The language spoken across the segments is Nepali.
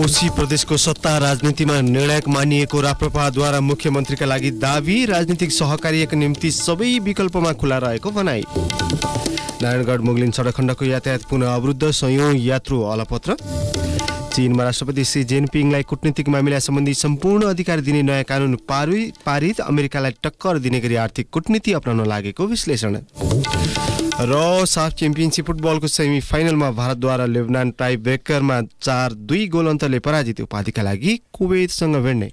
कोशी प्रदेशको सत्ता राजनीतिमा निर्णायक मानिएको राप्रपाद्वारा मुख्यमन्त्रीका लागि दावी राजनीतिक सहकार्यका निम्ति सबै विकल्पमा खुला रहेको भनाई नारायणगढ मुगलिन सडक खण्डको यातायात पुनः अवरुद्ध सयौँ यात्रु अलपत्र चीनमा राष्ट्रपति सी जिनपिङलाई कूटनीतिक मामिला सम्बन्धी सम्पूर्ण अधिकार दिने नयाँ कानुन पारित अमेरिकालाई टक्कर दिने गरी आर्थिक कूटनीति अप्नाउन लागेको विश्लेषण र साफ च्याम्पियनसिप फुटबलको सेमी फाइनलमा भारतद्वारा लेबनान टाई ब्रेकरमा चार दुई गोल अन्तरले पराजित उपाधिका लागि कुवेतसँग भेट्ने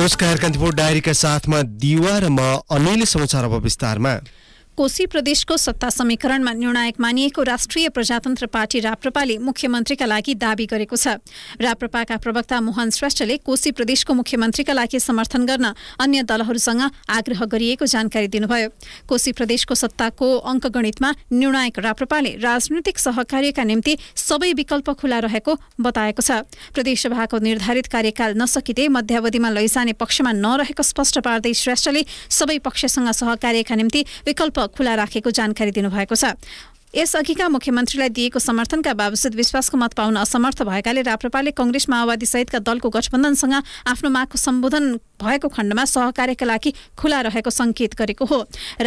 नमस्कार कान्तिपुर डायरीका साथमा दिवा र म अनिल समाचार अब विस्तारमा कोशी प्रदेशको सत्ता समीकरणमा निर्णायक मानिएको राष्ट्रिय प्रजातन्त्र पार्टी राप्रपाले मुख्यमन्त्रीका लागि दावी गरेको छ राप्रपाका प्रवक्ता मोहन श्रेष्ठले कोशी प्रदेशको मुख्यमन्त्रीका लागि समर्थन गर्न अन्य दलहरूसँग आग्रह गरिएको जानकारी दिनुभयो कोशी प्रदेशको सत्ताको अङ्कगणितमा निर्णायक राप्रपाले राजनैतिक सहकार्यका निम्ति सबै विकल्प खुला रहेको बताएको छ प्रदेशसभाको निर्धारित कार्यकाल नसकिँदै मध्यावधिमा लैजाने पक्षमा नरहेको स्पष्ट पार्दै श्रेष्ठले सबै पक्षसँग सहकार्यका निम्ति विकल्प खुला राखेको जानकारी दिनुभएको छ यसअघिका मुख्यमन्त्रीलाई दिएको समर्थनका बावजुद विश्वासको मत पाउन असमर्थ भएकाले राप्रपाले कङ्ग्रेस माओवादी सहितका दलको गठबन्धनसँग आफ्नो मागको सम्बोधन भएको खण्डमा सहकार्यका लागि खुला रहेको सङ्केत गरेको हो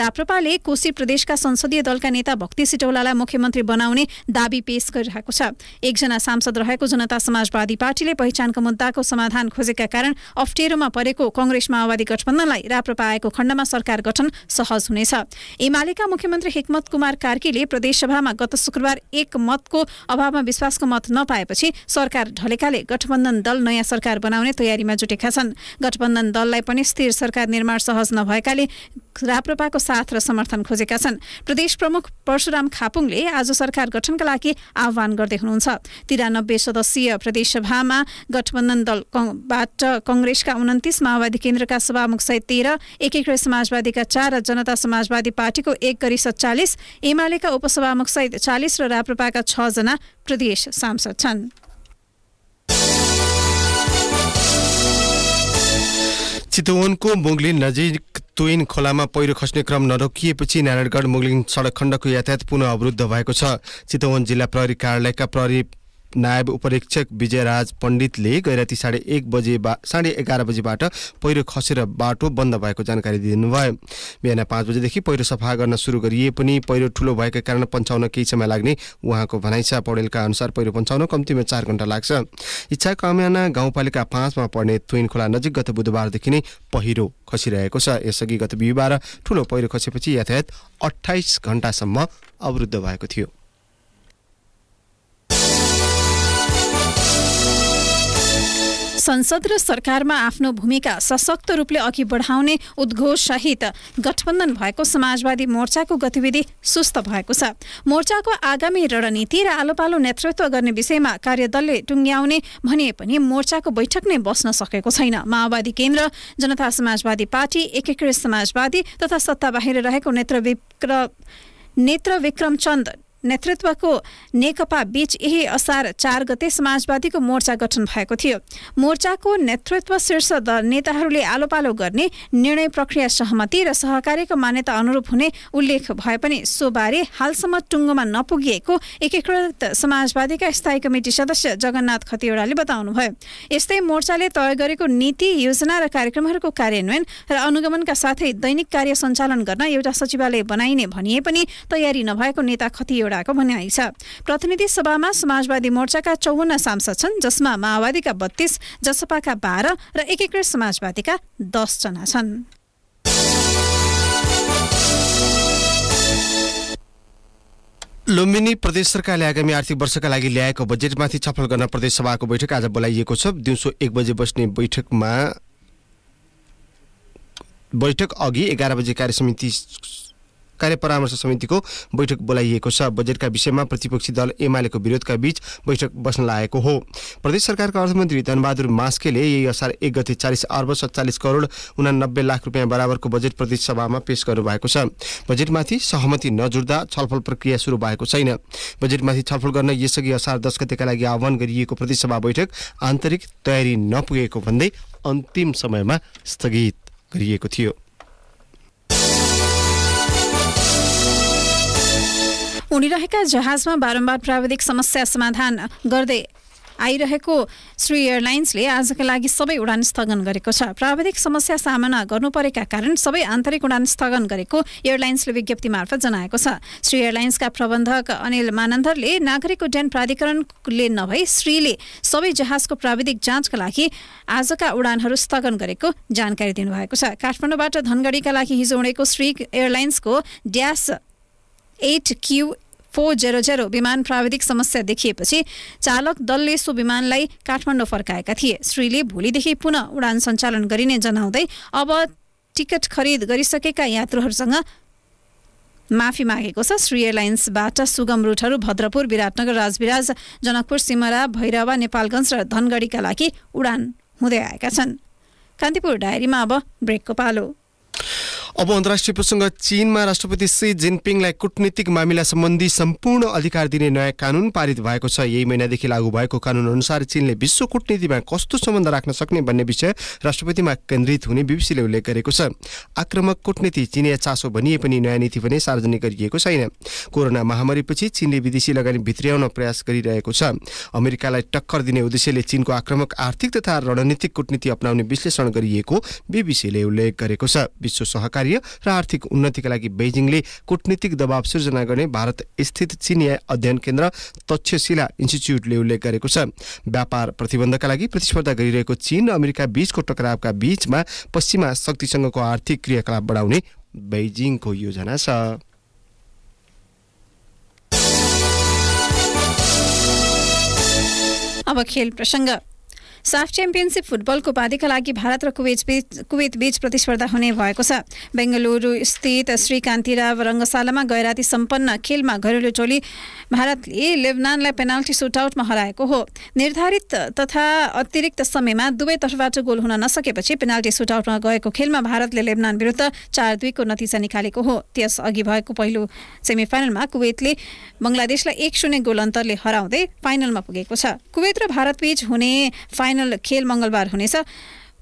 राप्रपाले कोशी प्रदेशका संसदीय दलका नेता भक्ति सिटौलालाई मुख्यमन्त्री बनाउने दावी पेश गरिरहेको छ एकजना सांसद रहेको जनता समाजवादी पार्टीले पहिचानको मुद्दाको समाधान खोजेका कारण अप्ठ्यारोमा परेको कङ्ग्रेस माओवादी गठबन्धनलाई राप्रपा आएको खण्डमा सरकार गठन सहज हुनेछ एमालेका मुख्यमन्त्री हेकमत कुमार कार्कीले प्रदेशसभामा गत शुक्रबार एक मतको अभावमा विश्वासको मत नपाएपछि सरकार ढलेकाले गठबन्धन दल नयाँ सरकार बनाउने तयारीमा जुटेका छन् गठबन्धन गठबन्धन दललाई पनि स्थिर सरकार निर्माण सहज नभएकाले राप्रपाको साथ र समर्थन खोजेका छन् प्रदेश प्रमुख परशुराम खापुङले आज सरकार गठनका लागि आह्वान गर्दै हुनुहुन्छ तिरानब्बे सदस्यीय प्रदेशसभामा गठबन्धन दलबाट कङ्ग्रेसका उन्तिस माओवादी केन्द्रका सभामुख सहित तेह्र एकीकृत समाजवादीका चार र जनता समाजवादी पार्टीको एक गरी सत्तालिस एमालेका उपसभामुख सहित चालिस र राप्रपाका छजना प्रदेश सांसद छन् चितवनको मुगलिन नजिक तुइन खोलामा पहिरो खस्ने क्रम नरोकिएपछि नारायणगढ मुगलिन सडक खण्डको यातायात पुनः अवरुद्ध भएको छ चितवन जिल्ला प्रहरी कार्यालयका प्रहरी नायब उपरीक्षक विजयराज पण्डितले गैराती साढे एक बजे बा साढे एघार बजीबाट पहिरो खसेर बाटो बन्द भएको जानकारी दिनुभयो बिहान पाँच बजेदेखि पहिरो सफा गर्न सुरु गरिए पनि पहिरो ठुलो भएका कारण पन्चाउन केही समय लाग्ने उहाँको भनाइ छ पौडेलका अनुसार पहिरो पन्चाउन कम्तीमा चार घन्टा लाग्छ इच्छा कामयाना गाउँपालिका पाँचमा पर्ने थुइन खोला नजिक गत बुधबारदेखि नै पहिरो खसिरहेको छ यसअघि गत बिहिबार ठुलो पहिरो खसेपछि यातायात अठाइस घन्टासम्म अवरुद्ध भएको थियो संसद र सरकारमा आफ्नो भूमिका सशक्त रूपले अघि बढाउने उद्घोष सहित गठबन्धन भएको समाजवादी मोर्चाको गतिविधि सुस्त भएको छ मोर्चाको आगामी रणनीति र आलोपालो नेतृत्व गर्ने विषयमा कार्यदलले टुङ्ग्याउने भने पनि मोर्चाको बैठक नै बस्न सकेको छैन माओवादी केन्द्र जनता समाजवादी पार्टी एकीकृत समाजवादी तथा सत्ता बाहिर रहेको नेत्र नेत्र विक्रम चन्द नेतृत्वको नेकपा बीच यही असार चार गते समाजवादीको मोर्चा गठन भएको थियो मोर्चाको नेतृत्व शीर्ष दल नेताहरूले आलोपालो गर्ने निर्णय प्रक्रिया सहमति र सहकार्यको मान्यता अनुरूप हुने उल्लेख भए पनि सोबारे हालसम्म टुङ्गोमा नपुगिएको एकीकृत समाजवादीका स्थायी कमिटी सदस्य जगन्नाथ खतिवड़ाले बताउनुभयो यस्तै मोर्चाले तय गरेको नीति योजना र कार्यक्रमहरूको कार्यान्वयन र अनुगमनका साथै दैनिक कार्य सञ्चालन गर्न एउटा सचिवालय बनाइने भनिए पनि तयारी नभएको नेता खतिवड़ा खड़ाको भनाइ छ प्रतिनिधि सभामा समाजवादी मोर्चाका चौवन्न सांसद छन् जसमा माओवादीका बत्तीस जसपाका बाह्र र एकीकृत समाजवादीका दसजना छन् लुम्बिनी प्रदेश सरकारले आगामी आर्थिक वर्षका लागि ल्याएको बजेटमाथि छलफल गर्न प्रदेशसभाको बैठक आज बोलाइएको छ दिउँसो एक बजे बस्ने बैठकमा बैठक अघि एघार बजे कार्यसमिति कार्य परामर्श समितिको बैठक बोलाइएको छ बजेटका विषयमा प्रतिपक्षी दल एमालेको विरोधका बीच बैठक बस्न लागेको हो प्रदेश सरकारका अर्थमन्त्री धनबहादुर मास्केले यही असार एक गते चालिस अर्ब सत्तालिस करोड उनानब्बे लाख रुपियाँ बराबरको बजेट प्रदेश सभामा पेश गर्नु भएको छ बजेटमाथि सहमति नजुट्दा छलफल प्रक्रिया सुरु भएको छैन बजेटमाथि छलफल गर्न यसअघि असार दस गतेका लागि आह्वान गरिएको प्रदेशसभा बैठक आन्तरिक तयारी नपुगेको भन्दै अन्तिम समयमा स्थगित गरिएको थियो उडिरहेका जहाजमा बारम्बार प्राविधिक समस्या समाधान गर्दै आइरहेको श्री एयरलाइन्सले आजका लागि सबै उडान स्थगन गरेको छ प्राविधिक समस्या सामना गर्नु परेका कारण सबै आन्तरिक उडान स्थगन गरेको एयरलाइन्सले विज्ञप्ति मार्फत जनाएको छ श्री एयरलाइन्सका प्रबन्धक अनिल मानन्दरले नागरिक उड्डयन प्राधिकरणले नभई श्रीले सबै जहाजको प्राविधिक जाँचका लागि आजका उडानहरू स्थगन गरेको जानकारी दिनुभएको छ काठमाडौँबाट धनगढीका लागि हिजो उडेको श्री एयरलाइन्सको dash eight Q four zero zero विमान प्राविधिक समस्या देखिएपछि चालक दलले सो विमानलाई काठमाडौँ फर्काएका थिए श्रीले भोलिदेखि पुनः उडान सञ्चालन गरिने जनाउँदै अब टिकट खरिद गरिसकेका यात्रुहरूसँग माफी मागेको छ श्री एयरलाइन्सबाट सुगम रुटहरू भद्रपुर विराटनगर राजविराज जनकपुर सिमरा भैरवा नेपालगञ्ज र धनगढीका लागि उडान हुँदै आएका छन् कान्तिपुर डायरीमा अब ब्रेकको पालो अब अन्तर्राष्ट्रिय प्रसङ्ग चीनमा राष्ट्रपति सी जिनपिङलाई कूटनीतिक मामिला सम्बन्धी सम्पूर्ण अधिकार दिने नयाँ कानुन पारित भएको छ यही महिनादेखि लागू भएको कानुन अनुसार चीनले विश्व कुटनीतिमा कस्तो सम्बन्ध राख्न सक्ने भन्ने विषय राष्ट्रपतिमा केन्द्रित हुने बिबिसीले उल्लेख गरेको छ आक्रमक कुटनीति चिनिया चासो भनिए पनि नयाँ नीति भने सार्वजनिक गरिएको छैन कोरोना महामारीपछि चीनले विदेशी लगानी भित्र्याउन प्रयास गरिरहेको छ अमेरिकालाई टक्कर दिने उद्देश्यले चीनको आक्रमक आर्थिक तथा रणनीतिक कुटनीति अप्नाउने विश्लेषण गरिएको बिबिसीले उल्लेख गरेको छ विश्व सहकारी कार्य र आर्थिक उन्नतिका लागि बेजिङले कूटनीतिक दबाव सिर्जना गर्ने भारत स्थित चिनिया अध्ययन केन्द्र तक्षशिला इन्स्टिच्युटले उल्लेख गरेको छ व्यापार प्रतिबन्धका लागि प्रतिस्पर्धा गरिरहेको चीन र अमेरिका बीचको टकरावका बीचमा पश्चिमा शक्तिसँगको आर्थिक क्रियाकलाप बढाउने बेजिङको योजना छ अब खेल प्रसङ्ग साफ च्याम्पियनसिप फुटबलको उपाधिका लागि भारत र कुवेत बीच कुवेत बीच प्रतिस्पर्धा हुने भएको छ बेङ्गलुरु स्थित श्री कान्तिराव रङ्गशालामा गैराती सम्पन्न खेलमा घरेलु टोली भारतले लेबनानलाई पेनाल्टी सुट आउटमा हराएको हो निर्धारित तथा अतिरिक्त समयमा दुवैतर्फबाट गोल हुन नसकेपछि पेनाल्टी सुट आउटमा गएको खेलमा भारतले लेबनान विरुद्ध चार दुईको नतिजा निकालेको हो त्यस अघि भएको पहिलो सेमिफाइनलमा कुवेतले बङ्गलादेशलाई एक शून्य गोल अन्तरले हराउँदै फाइनलमा पुगेको छ कुवेत र भारतबीच हुने फाइनल फाइनल खेल मङ्गलबार हुनेछ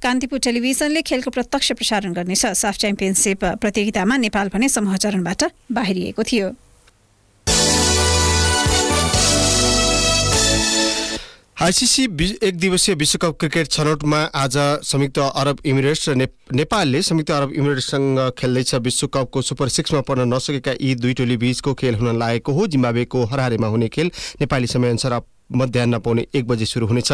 कान्तिपुर टेलिभिजनले खेलको प्रत्यक्ष प्रसारण गर्नेछ साफ च्याम्पियनसिप प्रतियोगितामा नेपाल भने समूह चरणबाट बाहिरिएको थियो आइसिसी एक दिवसीय विश्वकप क्रिकेट छनौटमा आज संयुक्त अरब इमिरेट्स र नेपालले संयुक्त अरब इमिरेट्ससँग खेल्दैछ विश्वकपको सुपर सिक्समा पर्न नसकेका यी दुई टोली बीचको खेल हुन लागेको हो जिम्बावेको हरहारेमा हुने खेल नेपाली समयअनुसार मध्याह पाउने एक बजे सुरु हुनेछ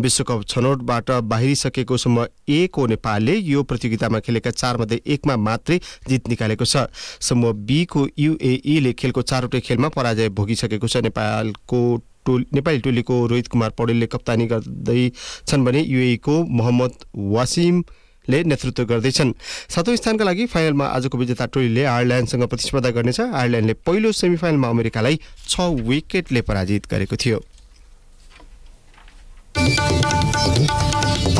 विश्वकप छनौटबाट बाहिरिसकेको समूह ए को नेपालले यो प्रतियोगितामा खेलेका चारमध्ये एकमा मात्रै जित निकालेको छ समूह बीको युएईले खेलको चारवटै खेलमा पराजय भोगिसकेको छ नेपालको टोल नेपाली टोलीको रोहित कुमार पौडेलले कप्तानी गर्दैछन् भने युएको मोहम्मद वासिम ले नेतृत्व गर्दैछन् सातौँ स्थानका लागि फाइनलमा आजको विजेता टोलीले आयरल्यान्डसँग प्रतिस्पर्धा गर्नेछ आयरल्यान्डले पहिलो सेमिफाइनलमा अमेरिकालाई छ विकेटले पराजित गरेको थियो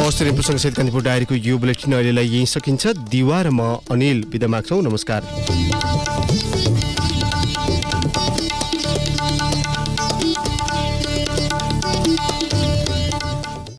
नमस्ते रिम्पुसँग सहित कान्तिपुर डायरीको यो बुलेटिन अहिलेलाई यहीँ सकिन्छ दिवा र म अनिल बिदा माग्छौँ नमस्कार